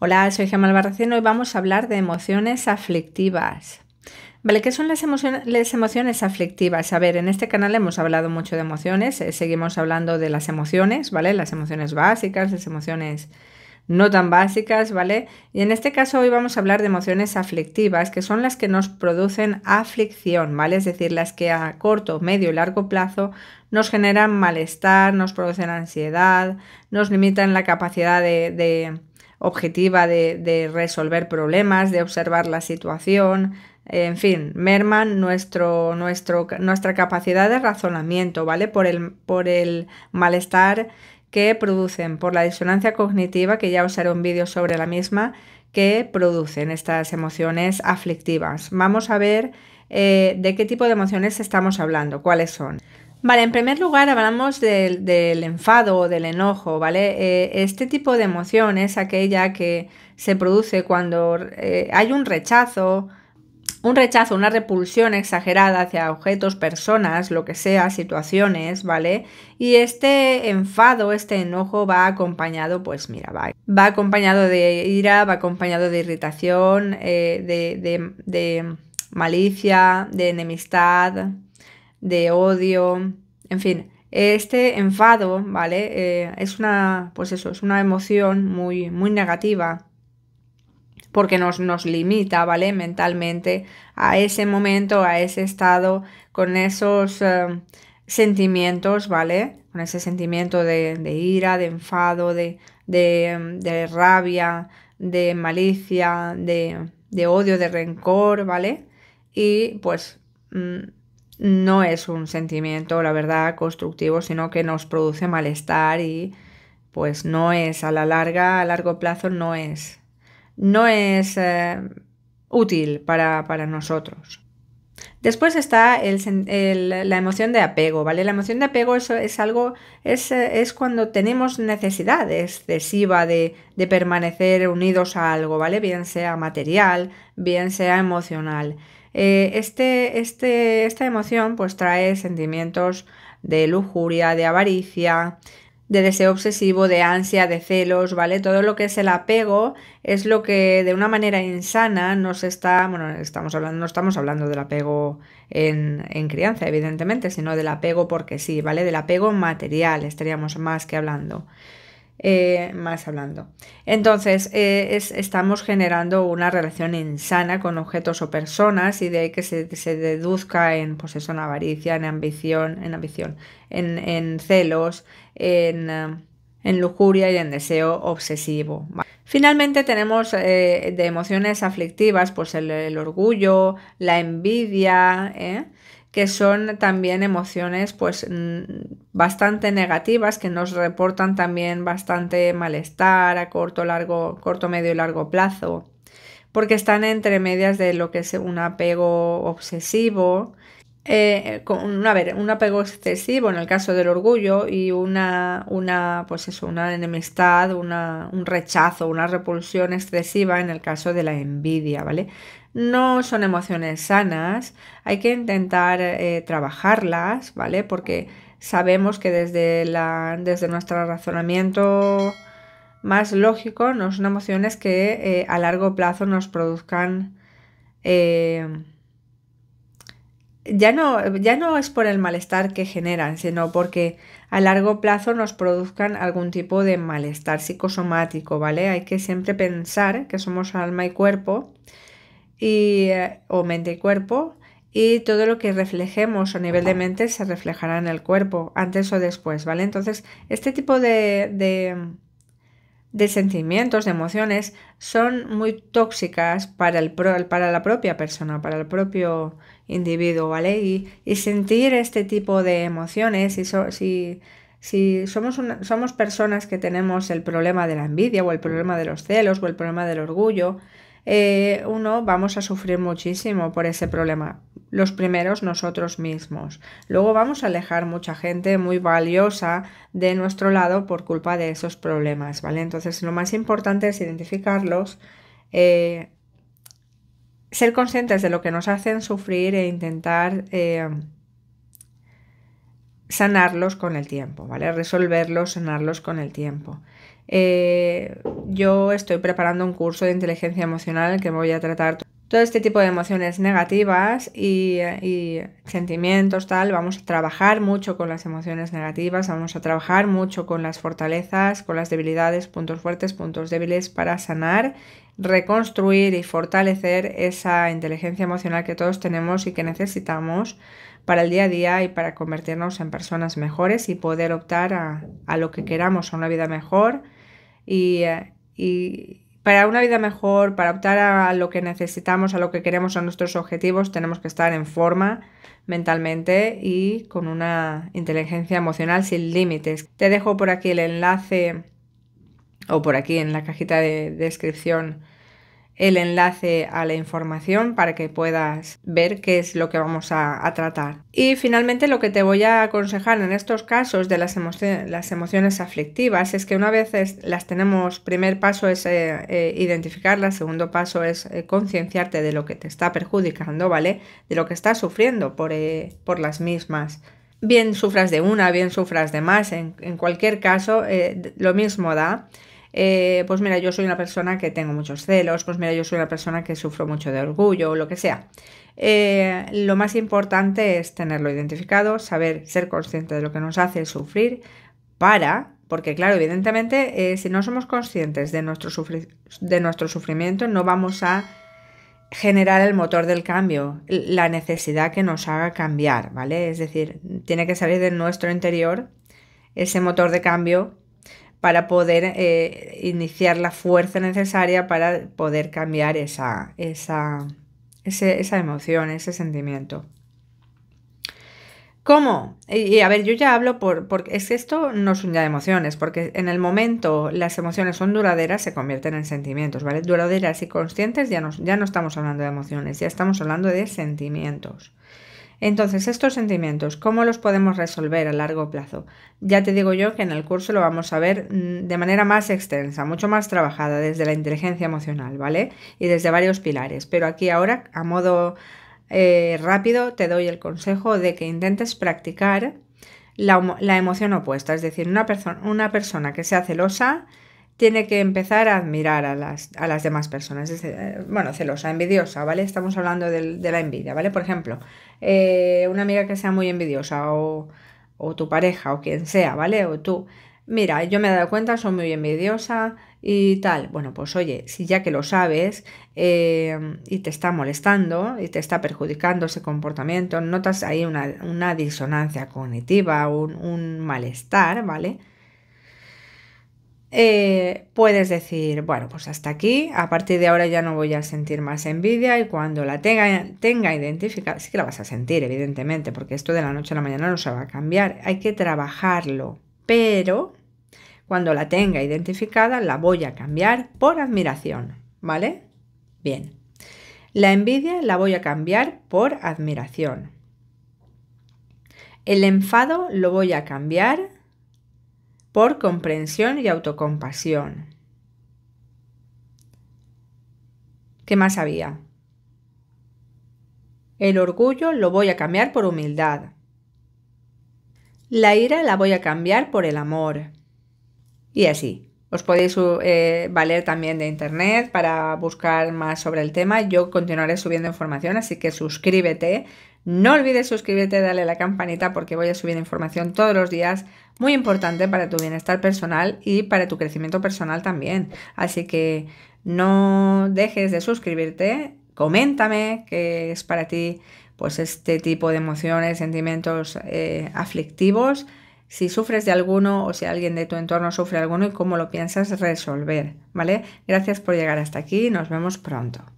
Hola, soy Gemma y Hoy vamos a hablar de emociones aflictivas. Vale, ¿qué son las, emociones, aflictivas? A ver, en este canal hemos hablado mucho de emociones, eh, seguimos hablando de las emociones, ¿vale? Las emociones básicas, las emociones no tan básicas, ¿vale? Y en este caso hoy vamos a hablar de emociones aflictivas, que son las que nos producen aflicción, ¿vale? Es decir, las que a corto, medio y largo plazo nos generan malestar, nos producen ansiedad, nos limitan la capacidad de objetiva de, resolver problemas, de observar la situación, en fin, merman nuestro, nuestra capacidad de razonamiento, ¿vale? Por el, por el malestar que producen, por la disonancia cognitiva, que ya os haré un vídeo sobre la misma, que producen estas emociones aflictivas. Vamos a ver eh, de qué tipo de emociones estamos hablando, cuáles son. Vale, en primer lugar hablamos del, enfado o del enojo, ¿vale? Eh, este tipo de emoción es aquella que se produce cuando eh, hay un rechazo, un rechazo, una repulsión exagerada hacia objetos, personas, lo que sea, situaciones, ¿vale? Y este enfado, este enojo va acompañado, pues mira, va, va acompañado de ira, va acompañado de irritación, de malicia, de enemistad, de odio, en fin. Este enfado, ¿vale? Eh, es una, pues eso, es una emoción muy, muy negativa porque nos, nos limita, ¿vale? Mentalmente a ese momento, a ese estado, con esos eh, sentimientos, ¿vale? Con ese sentimiento de, ira, de enfado, de rabia, de malicia, de, odio, de rencor, ¿vale? y pues mm, no es un sentimiento, la verdad, constructivo, sino que nos produce malestar y pues no es a la larga, a largo plazo, no es, no es eh, útil para nosotros. Después está la emoción de apego, ¿vale? La emoción de apego es, es algo, es, es, cuando tenemos necesidad excesiva de, permanecer unidos a algo, ¿vale? Bien sea material, bien sea emocional. Eh, este, este, esta emoción pues trae sentimientos de lujuria, de avaricia, de deseo obsesivo, de ansia, de celos, ¿vale? Todo lo que es el apego es lo que de una manera insana nos está, bueno, estamos hablando, no estamos hablando del apego en, en crianza, evidentemente, sino del apego porque sí, ¿vale? Del apego material estaríamos más que hablando. Eh, más hablando. Entonces, eh, estamos generando una relación insana con objetos o personas y de ahí que se, deduzca en, pues en avaricia, en ambición, en ambición, en, celos, eh, en, lujuria y en deseo obsesivo. Finalmente tenemos de emociones aflictivas, pues el, el orgullo, la envidia, que son también emociones pues mm, bastante negativas que nos reportan también bastante malestar a corto, largo, corto, medio y largo plazo, porque están entre medias de lo que es un apego obsesivo, eh, con, a ver, un apego excesivo en el caso del orgullo y una, una pues eso, una enemistad, un rechazo, una repulsión excesiva en el caso de la envidia, ¿vale? No son emociones sanas, hay que intentar eh, trabajarlas, ¿vale? Porque sabemos que desde, la, desde nuestro razonamiento más lógico no son emociones que eh, a largo plazo nos produzcan ya no, ya no es por el malestar que generan, sino porque a largo plazo nos produzcan algún tipo de malestar psicosomático, ¿vale? Hay que siempre pensar que somos alma y cuerpo, y, eh, o mente y cuerpo, y todo lo que reflejemos a nivel de mente se reflejará en el cuerpo, antes o después, ¿vale? Entonces, este tipo de, de de sentimientos, de emociones, son muy tóxicas para, el para la propia persona, para el propio individuo, ¿vale? Y, sentir este tipo de emociones, si, si, si somos, somos personas que tenemos el problema de la envidia o el problema de los celos o el problema del orgullo, eh, uno vamos a sufrir muchísimo por ese problema. Los primeros nosotros mismos. Luego vamos a alejar mucha gente muy valiosa de nuestro lado por culpa de esos problemas, ¿vale? Entonces lo más importante es identificarlos, eh, ser conscientes de lo que nos hacen sufrir e intentar... Eh, sanarlos con el tiempo, ¿vale? Resolverlos, sanarlos con el tiempo. Eh, yo estoy preparando un curso de inteligencia emocional que voy a tratar todo este tipo de emociones negativas y, sentimientos, tal, vamos a trabajar mucho con las emociones negativas, vamos a trabajar mucho con las fortalezas, con las debilidades, puntos fuertes, puntos débiles para sanar, reconstruir y fortalecer esa inteligencia emocional que todos tenemos y que necesitamos para el día a día y para convertirnos en personas mejores y poder optar a, lo que queramos, a una vida mejor y para una vida mejor, para optar a lo que necesitamos, a lo que queremos, a nuestros objetivos, tenemos que estar en forma mentalmente y con una inteligencia emocional sin límites. Te dejo por aquí el enlace o por aquí en la cajita de descripción el enlace a la información para que puedas ver qué es lo que vamos a, tratar. Y finalmente lo que te voy a aconsejar en estos casos de las, las emociones aflictivas es que una vez las tenemos, primer paso es eh, eh, identificarlas, segundo paso es eh, concienciarte de lo que te está perjudicando, ¿vale? De lo que estás sufriendo por, por las mismas bien sufras de una, bien sufras de más, en, cualquier caso, lo mismo da. Eh, pues mira, yo soy una persona que tengo muchos celos, pues mira, yo soy una persona que sufro mucho de orgullo o lo que sea. Eh, lo más importante es tenerlo identificado, saber ser consciente de lo que nos hace sufrir para, porque claro, evidentemente, eh, si no somos conscientes de nuestro, de nuestro sufrimiento, no vamos a generar el motor del cambio, la necesidad que nos haga cambiar, ¿vale? Es decir, tiene que salir de nuestro interior ese motor de cambio para poder eh, iniciar la fuerza necesaria para poder cambiar esa, esa, emoción, ese sentimiento. ¿Cómo? Y, a ver, yo ya hablo por, porque es que esto no son ya emociones, porque en el momento las emociones son duraderas, se convierten en sentimientos, ¿vale? Duraderas y conscientes ya no, ya no estamos hablando de emociones, ya estamos hablando de sentimientos. Entonces, estos sentimientos, ¿cómo los podemos resolver a largo plazo? Ya te digo yo que en el curso lo vamos a ver mm, de manera más extensa, mucho más trabajada desde la inteligencia emocional, ¿vale? Y desde varios pilares. Pero aquí ahora, a modo eh, rápido, te doy el consejo de que intentes practicar la, emoción opuesta, es decir, una persona que sea celosa, tiene que empezar a admirar a las, a las demás personas. Eh, bueno, celosa, envidiosa, ¿vale? Estamos hablando de, la envidia, ¿vale? Por ejemplo, eh, una amiga que sea muy envidiosa o, o tu pareja o quien sea, ¿vale? O tú, mira, yo me he dado cuenta, soy muy envidiosa y tal. Bueno, pues oye, si ya que lo sabes eh, y te está molestando y te está perjudicando ese comportamiento, notas ahí una, una disonancia cognitiva, un, un malestar, ¿vale? Eh, puedes decir, bueno, pues hasta aquí, a partir de ahora ya no voy a sentir más envidia y cuando la tenga, tenga identificada, sí que la vas a sentir, evidentemente, porque esto de la noche a la mañana no se va a cambiar, hay que trabajarlo, pero cuando la tenga identificada la voy a cambiar por admiración, ¿vale? Bien. La envidia la voy a cambiar por admiración. El enfado lo voy a cambiar por comprensión y autocompasión. ¿Qué más había? El orgullo lo voy a cambiar por humildad. La ira la voy a cambiar por el amor. Y así. Os podéis eh, valer también de internet para buscar más sobre el tema. Yo continuaré subiendo información, así que suscríbete no olvides suscribirte, darle a la campanita porque voy a subir información todos los días muy importante para tu bienestar personal y para tu crecimiento personal también. Así que no dejes de suscribirte, coméntame qué es para ti pues este tipo de emociones, sentimientos eh, aflictivos, si sufres de alguno o si alguien de tu entorno sufre alguno y cómo lo piensas resolver, ¿vale? Gracias por llegar hasta aquí, nos vemos pronto.